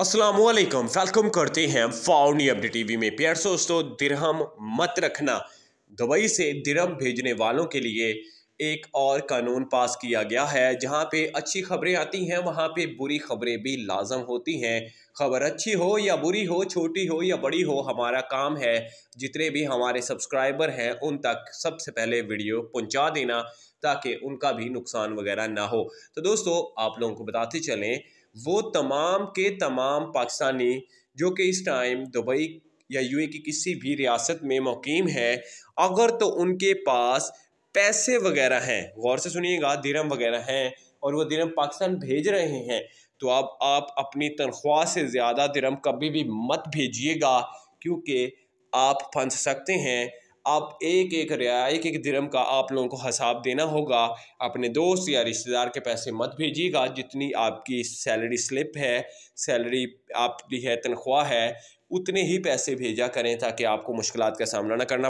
Aslam welcome करते हैं फाउनी update TV में प्यार दोस्तों दिरहम मत रखना दुबई से दिरहम भेजने वालों के लिए एक और कानून पास किया गया है जहां पे अच्छी खबरें आती हैं वहां पे बुरी खबरें भी लाजम होती हैं खबर अच्छी हो या बुरी हो छोटी हो या बड़ी हो हमारा काम है जितने भी हमारे सब्सक्राइबर हैं उन तक सबसे पहले वीडियो पहुँचा देना ताकि उनका भी नुकसान वगैरह ना हो तो दोस्तों आप लोगों को बताते चलें वो तमाम के तमाम पाकिस्तानी जो कि इस टाइम दुबई या यू की किसी भी रियासत में मुकीम है अगर तो उनके पास पैसे वगैरह हैं गौर से सुनिएगा दिरम वगैरह हैं और वो दिरम पाकिस्तान भेज रहे हैं तो अब आप अपनी तनख्वाह से ज़्यादा दिरम कभी भी मत भेजिएगा क्योंकि आप फंस सकते हैं आप एक एक रिया एक एक दिरम का आप लोगों को हिसाब देना होगा अपने दोस्त या रिश्तेदार के पैसे मत भेजिएगा जितनी आपकी सैलरी स्लिप है सैलरी आपकी है तनख्वाह है उतने ही पैसे भेजा करें ताकि आपको मुश्किल का सामना ना करना